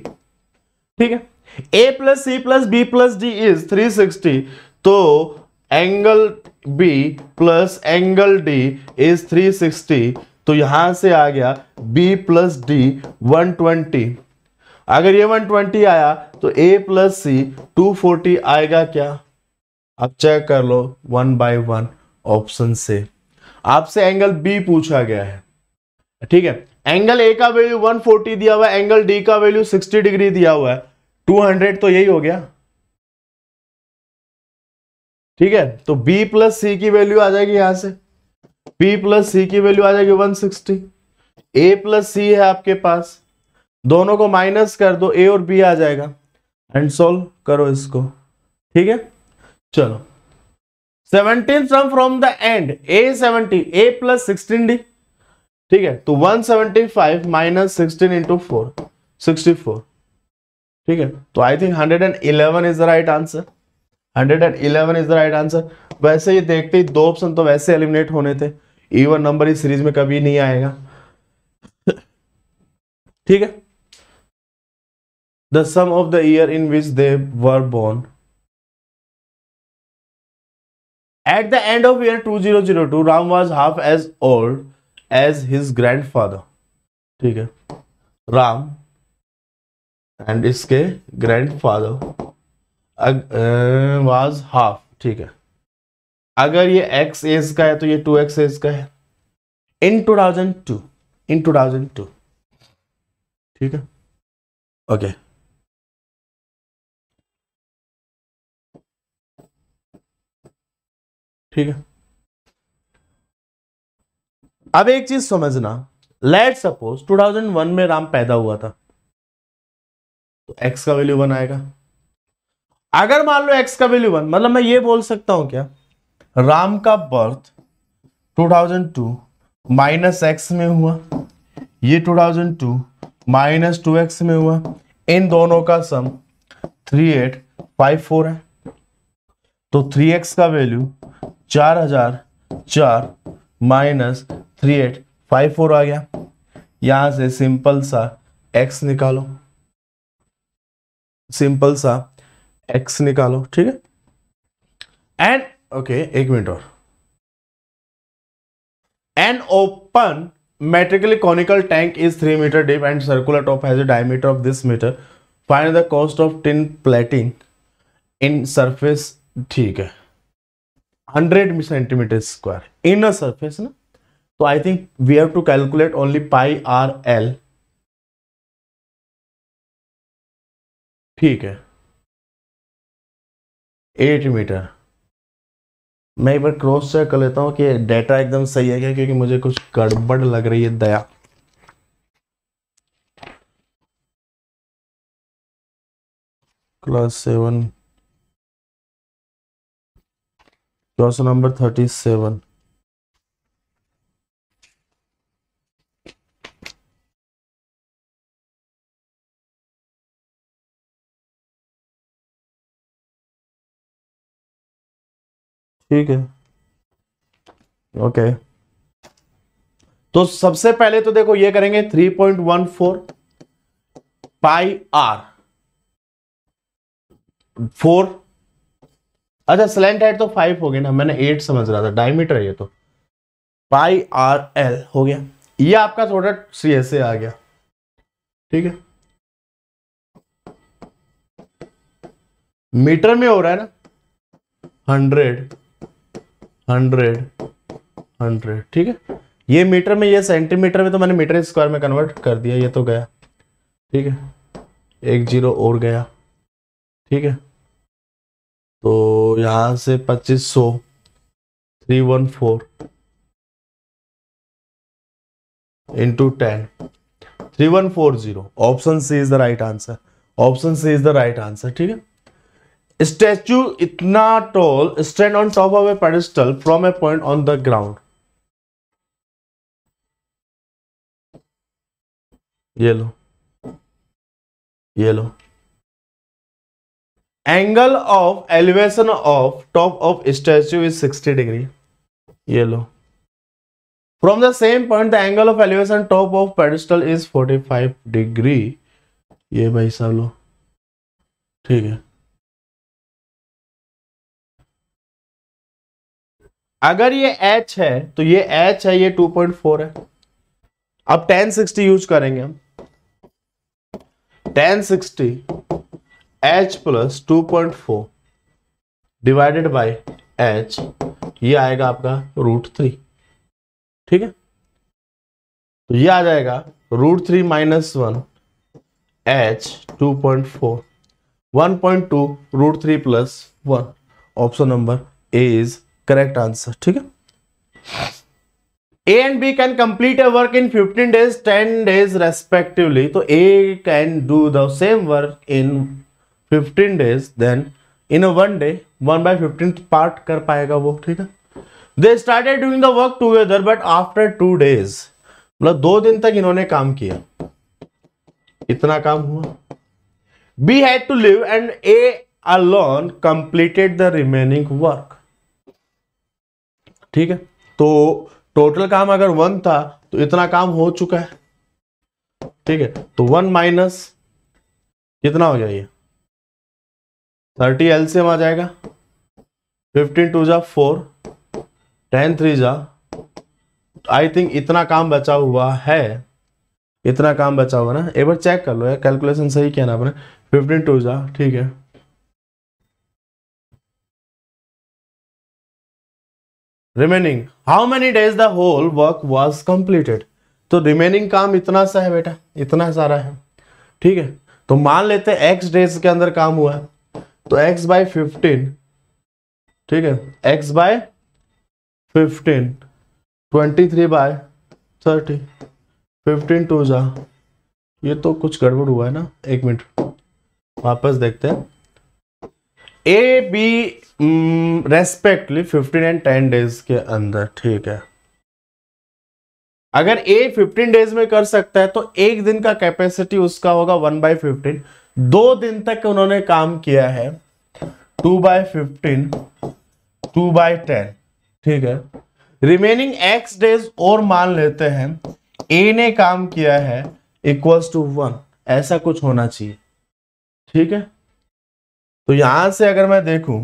ठीक है A plus C plus B plus D is 360 तो angle B plus angle D is 360 तो यहां से आ गया बी प्लस डी वन अगर ये 120 आया तो ए प्लस सी टू आएगा क्या अब चेक कर लो वन बाय वन ऑप्शन से आपसे एंगल बी पूछा गया है ठीक है एंगल ए का वैल्यू 140 दिया हुआ है एंगल डी का वैल्यू 60 डिग्री दिया हुआ है 200 तो यही हो गया ठीक है तो b प्लस सी की वैल्यू आ जाएगी यहां से b प्लस सी की वैल्यू आ जाएगी 160 ए प्लस सी है आपके पास दोनों को माइनस कर दो a और b आ जाएगा एंड सोल्व करो इसको ठीक है चलो seventeen sum from the end A seventy a plus sixteen D ठीक है तो one seventy five minus sixteen into four sixty four ठीक है तो I think hundred and eleven is the right answer 111 is the right answer वैसे ये देखते ही दो ऑप्शन तो वैसे एलिमिनेट होने थे इवन e नंबर इस सीरीज में कभी नहीं आएगा ठीक है the sum of the year in which they were born at the end of year 2002, Ram was half as old as his grandfather. ठीक है राम एंड इसके ग्रैंडफादर वाज हाफ ठीक है अगर ये एक्स एज का है तो ये टू एक्स एज का है in two thousand two in two thousand two ठीक है ओके okay. ठीक है अब एक चीज समझना लेट सपोज 2001 में राम पैदा हुआ था तो एक्स का वैल्यू आएगा अगर मान लो एक्स का वैल्यू वन मतलब मैं ये बोल सकता हूं क्या राम का बर्थ 2002 माइनस एक्स में हुआ ये 2002 माइनस टू एक्स में हुआ इन दोनों का सम 3854 है तो 3x का वैल्यू 4004 माइनस फोर आ गया यहां से सिंपल सा x निकालो सिंपल सा एक्स निकालो ठीक है एंड ओके एक मिनट और an open metrically conical tank is three metre deep and circular top has diameter of this metre find the cost of tin plating in surface ठीक है hundred centimetre square in a surface ना तो I think we have to calculate only pi R L ठीक है eight metre मैं एक बार cross check कर लेता हूँ कि डाटा एकदम सही है क्या क्योंकि मुझे कुछ गड़बड़ लग रही है दया class seven class number thirty seven ठीक है ओके तो सबसे पहले तो देखो ये करेंगे 3.14 पाई आर फोर अच्छा स्लेंट हाइट तो फाइव हो गया ना मैंने एट समझ रहा था डायमीटर है ये तो पाई आर एल हो गया ये आपका थोड़ा सी एस ए आ गया ठीक है मीटर में हो रहा है ना हंड्रेड हंड्रेड हंड्रेड ठीक है ये मीटर में ये सेंटीमीटर में तो मैंने मीटर स्क्वायर में कन्वर्ट कर दिया ये तो गया ठीक है एक जीरो और गया ठीक है तो यहाँ से पच्चीस सौ three one four into ten three one four zero option C is the right answer option C is the right answer ठीक है स्टैचू इतना tall stand on top of a pedestal from a point on the ground ये लो ये लो angle of elevation of top of statue is 60 degree ये लो from the same point the angle of elevation top of pedestal is 45 degree ये भाई साहब लो ठीक है अगर ये एच है तो ये एच है ये 2.4 है अब 1060 यूज करेंगे हम 1060 H plus two point four divided by H ये आएगा आपका रूट थ्री ठीक है तो ये आ जाएगा root three minus one H two point four one point two root three plus one option number A is correct answer ठीक है A and B can complete a work in 15 days 10 days respectively तो A can do the same work in 15 days then in a one day one by fifteen part कर पाएगा वो ठीक है they started doing the work together but after two days मतलब दो दिन तक इन्होंने काम किया इतना काम हुआ B had to leave and A alone completed the remaining work ठीक है तो टोटल काम अगर वन था तो इतना काम हो चुका है ठीक है तो वन माइनस कितना हो गया ये थर्टी एलसीएम आ जाएगा फिफ्टीन टू जा फोर टेन थ्री जा आई थिंक इतना काम बचा हुआ है इतना काम बचा हुआ ना एक बार चेक कर लो यार कैलकुलेशन सही किया ना आपने फिफ्टीन टू जा ठीक है remaining how many days the whole work was completed तो रिमेनिंग काम इतना सा है बेटा इतना सारा है ठीक है तो मान लेते हैं एक्स डेज के अंदर काम हुआ है तो एक्स बाय फिफ्टीन ठीक है X by fifteen twenty three by thirty fifteen two जा ये तो कुछ गड़बड़ हुआ है ना एक मिनट वापस देखते हैं A B respectively fifteen and ten days के अंदर ठीक है अगर ए फिफ्टीन डेज में कर सकता है तो एक दिन का कैपेसिटी उसका होगा वन बाई फिफ्टीन दो दिन तक उन्होंने काम किया है two by fifteen two by ten ठीक है रिमेनिंग एक्स डेज और मान लेते हैं ए ने काम किया है इक्वल्स टू वन ऐसा कुछ होना चाहिए ठीक है तो यहां से अगर मैं देखूं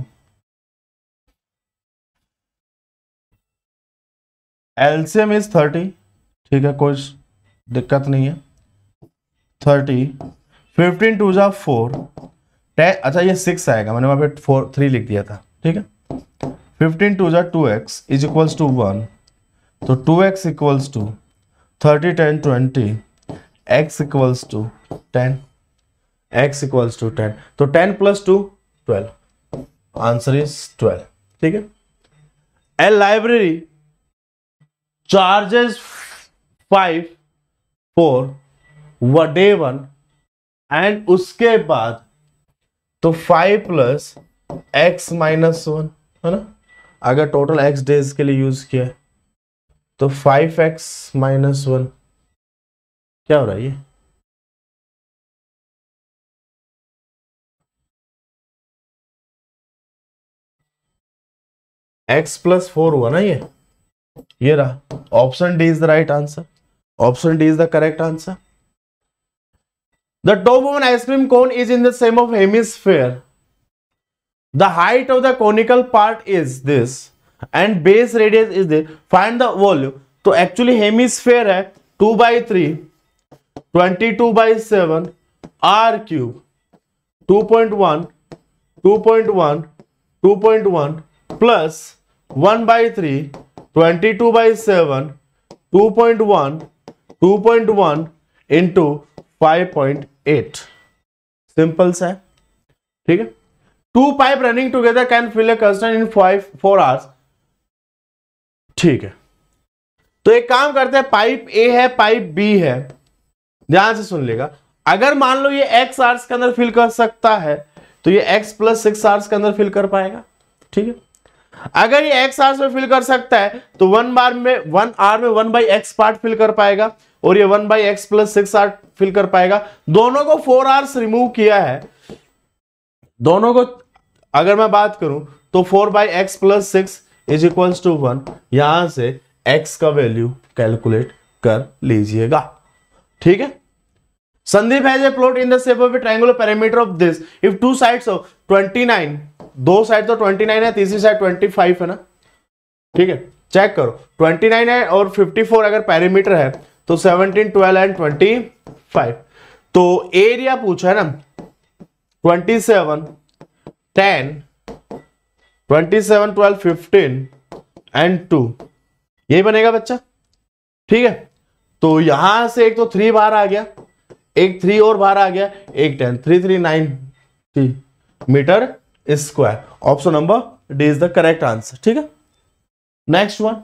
एल्सियम इज थर्टी ठीक है कोई दिक्कत नहीं है थर्टी फिफ्टीन टू जा फोर टेन अच्छा ये सिक्स आएगा मैंने वहां पे फोर थ्री लिख दिया था ठीक है फिफ्टीन टू जा two X is equals to one तो two X equals to thirty ten twenty X equals to ten X equals to ten तो ten plus two twelve answer is twelve ठीक है A library charges five for व day one and उसके बाद तो five plus X minus one है ना अगर टोटल एक्स डेज के लिए यूज किया तो फाइव एक्स माइनस वन क्या हो रहा है ये एक्स प्लस फोर हुआ ना ये ये रहा option D is the right answer option D is the correct answer the top of an ice cream cone is in the shape of hemisphere the height of the conical part is this and base radius is this find the volume तो actually hemisphere है two by three twenty two by seven R cube two point one two point one two point one plus one by three twenty two by seven two point one two point one into five point eight simple सा है ठीक है two pipe running together can fill a constant in five four hours ठीक है तो एक काम करते हैं पाइप ए है पाइप बी है ध्यान से सुन लेगा अगर मान लो ये एक्स आर्स के अंदर फिल कर सकता है तो ये एक्स प्लस सिक्स आर्स के अंदर फिल कर पाएगा ठीक है अगर ये एक्स आवर्स में फिल कर सकता है तो वन बार में वन आर में one by X part fill कर पाएगा और ये one by X plus six hour fill कर पाएगा दोनों को फोर आर्स रिमूव किया है दोनों को अगर मैं बात करूं तो four by X plus six is equals to one यहां से एक्स का वैल्यू कैलकुलेट कर लीजिएगा ठीक है संदीप है plot in the shape of a triangular parameter of this if two sides of 29 दो साइड तो ट्वेंटी नाइन है तीसरी साइड ट्वेंटी फाइव है ना ठीक है चेक करो ट्वेंटी नाइन है और फिफ्टी फोर अगर पैरीमीटर है तो seventeen twelve and twenty five तो एरिया पूछा है ना twenty seven ten twenty seven twelve fifteen and two यही बनेगा बच्चा ठीक है तो यहां से एक तो थ्री बाहर आ गया एक थ्री और बाहर आ गया एक ten three three nine three metre square option number D is the correct answer ठीक है next one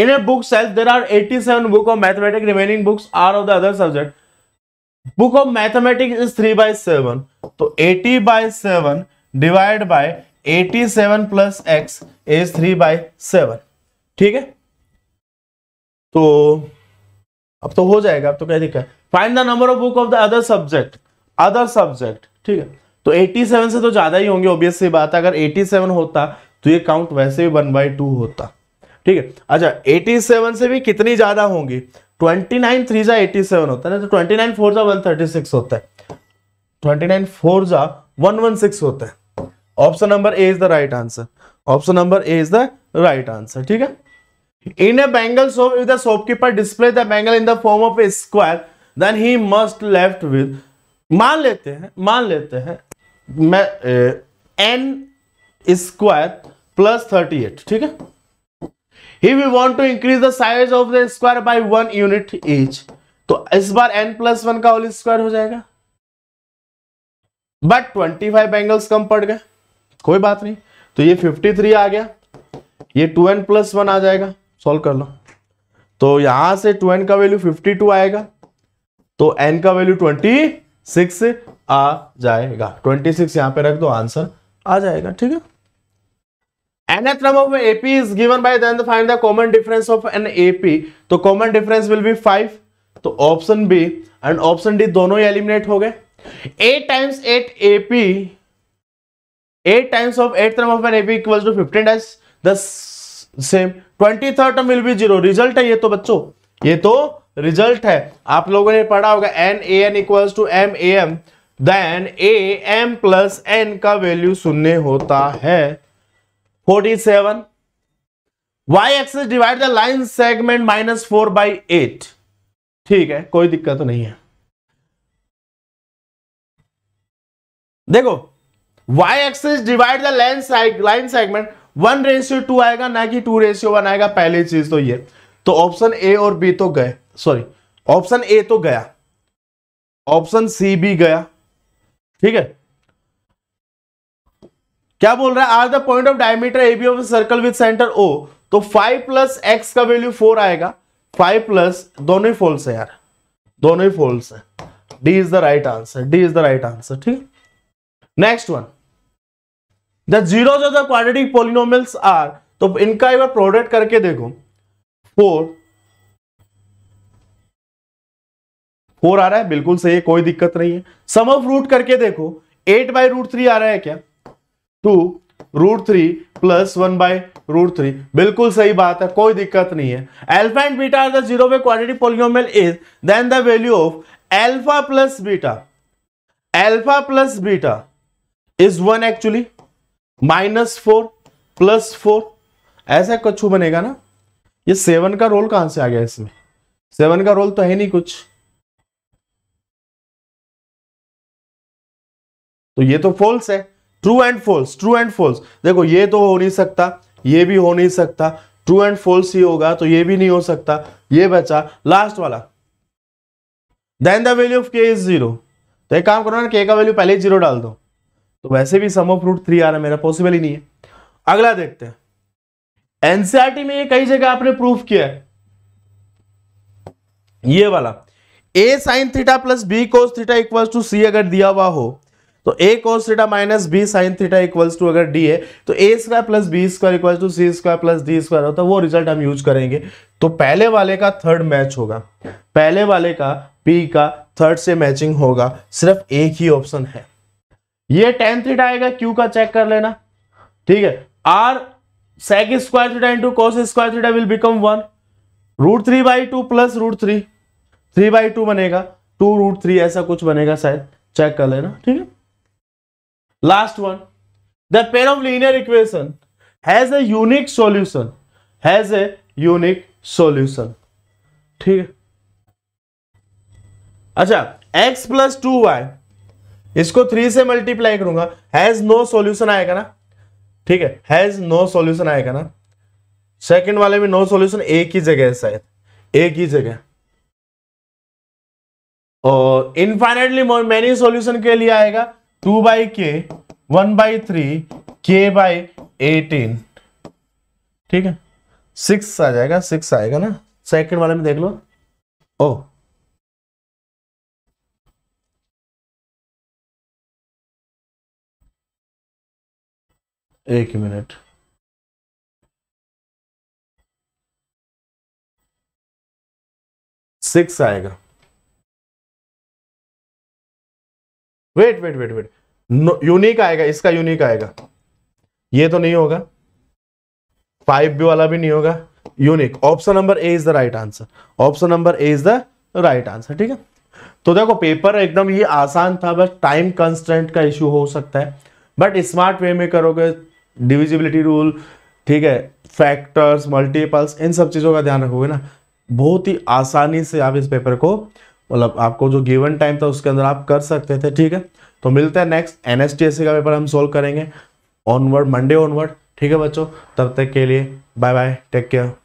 in a book shelf there are 87 seven book of mathematics remaining books are of the other subject book of mathematics is three by seven तो 80 by seven divide by 87 seven plus X is three by seven ठीक है तो अब तो हो जाएगा अब तो क्या दिक्कत find the number of book of the other subject other subject ठीक है तो 87 से तो ज़्यादा ही होंगे ऑब्वियस सी बात है अगर 87 होता तो ये काउंट वैसे भी वन बाई टू होता ठीक है अच्छा 87 से भी कितनी ज़्यादा होंगी 29 नाइन थ्री जा एटी होता है ना तो 29 नाइन फोर जा वन होता है 29 नाइन फोर जा वन होता है option number A is the right answer option number A is the right answer ठीक है In a bangle shop, if the shopkeeper display the bangle in the form of a square then he must left with मान लेते हैं मान लेते हैं मैं N square plus thirty eight ठीक है he we want to increase the size of the square by one unit each तो इस बार एन प्लस वन का होल स्क्वायर हो जाएगा बट ट्वेंटी फाइव एंगल्स कम पड़ गए कोई बात नहीं तो ये फिफ्टी थ्री आ गया ये टू एन प्लस वन आ जाएगा सॉल्व कर लो तो यहां से टू एन का वैल्यू फिफ्टी टू आएगा तो एन का वैल्यू ट्वेंटी सिक्स आ जाएगा ट्वेंटी सिक्स यहां पे रख दो आंसर आ जाएगा ठीक है nth number of AP is given by then find the common difference of an AP. तो common difference will be five. तो option B and option D दोनों ही eliminate हो गए. Eight times eight AP, eight times of eight term of an AP equals to fifteen times the same. Twenty third term will be zero. Result है ये तो बच्चों ये तो result है आप लोगों ने पढ़ा होगा n a n equals to m a m then a m plus n का वैल्यू शून्य होता है forty seven y axis divide the line segment minus four by eight ठीक है कोई दिक्कत तो नहीं है देखो y axis divide the lens line segment one ratio two आएगा ना कि टू रेशियो वन आएगा पहली चीज तो ये तो ऑप्शन ए और बी तो गए सॉरी ऑप्शन ए तो गया ऑप्शन सी भी गया ठीक है क्या बोल रहा है are the point of diameter A B of circle with centre O तो फाइव प्लस एक्स का वैल्यू फोर आएगा फाइव प्लस दोनों ही फॉल्स है यार दोनों ही फॉल्स है D is the right answer D is the right answer ठीक next one the zeros of polynomial quadratic are तो इनका एक बार प्रोडक्ट करके देखो फोर फोर आ रहा है बिल्कुल सही है कोई दिक्कत नहीं है सम ऑफ रूट करके देखो एट बाय रूट थ्री आ रहा है क्या two root three plus one by root three बिल्कुल सही बात है कोई दिक्कत नहीं है alpha and beta are the zero way quadratic is then the value of alpha plus beta alpha plus beta is one actually minus four plus four ऐसा कछु बनेगा ना ये सेवन का रोल कहां से आ गया इसमें सेवन का रोल तो है नहीं कुछ तो ये तो फॉल्स है true and false true and false देखो ये तो हो नहीं सकता ये भी हो नहीं सकता ट्रू एंड फॉल्स ही होगा तो ये भी नहीं हो सकता ये बचा लास्ट वाला then the value of k is zero तो एक काम करो ना के का वैल्यू पहले जीरो डाल दो तो वैसे भी सम ऑफ रूट थ्री आ रहा है मेरा पॉसिबल ही नहीं है अगला देखते हैं एनसीआरटी e में ये कई जगह आपने प्रूफ किया है ये वाला a sine theta plus b cos theta equal to c अगर दिया हुआ हो तो a cos theta minus b sine theta equals to अगर डी है तो a square plus b square equals to c square plus d square होता है वो रिजल्ट हम यूज करेंगे तो पहले वाले का थर्ड मैच होगा पहले वाले का पी का थर्ड से मैचिंग होगा सिर्फ एक ही ऑप्शन है ये टेन थीटा आएगा क्यू का चेक कर लेना ठीक है R sec square theta into cos square theta will become one root three by two plus root three three by two बनेगा टू रूट थ्री ऐसा कुछ बनेगा शायद चेक कर लेना ठीक है Last one, the pair of linear equation has a unique solution. Has a unique solution. ठीक है अच्छा x प्लस टू वाई इसको थ्री से मल्टीप्लाई करूंगा हैज नो सॉल्यूशन आएगा ना ठीक है हैज नो सॉल्यूशन आएगा ना सेकंड वाले में नो सॉल्यूशन एक ही जगह है शायद एक ही जगह और इनफाइनेटली मैनी सॉल्यूशन के लिए आएगा two by k one by three k by eighteen ठीक है सिक्स आ जाएगा सिक्स आएगा ना सेकंड वाले में देख लो ओ एक मिनट सिक्स आएगा wait wait wait wait unique आएगा इसका यूनिक आएगा ये तो नहीं होगा फाइव बी वाला भी नहीं होगा unique option number A is the right answer option number A is the right answer ठीक है तो देखो पेपर एकदम ये आसान था बस टाइम कंस्टेंट का इश्यू हो सकता है बट स्मार्ट वे में करोगे डिविजिबिलिटी रूल ठीक है फैक्टर्स मल्टीपल्स इन सब चीज़ों का ध्यान रखोगे ना बहुत ही आसानी से आप इस पेपर को मतलब आपको जो गिवन टाइम था उसके अंदर आप कर सकते थे ठीक है तो मिलते हैं नेक्स्ट एन का पेपर हम सोल्व करेंगे ऑनवर्ड मंडे ऑनवर्ड ठीक है बच्चों तब तक के लिए बाय बाय टेक केयर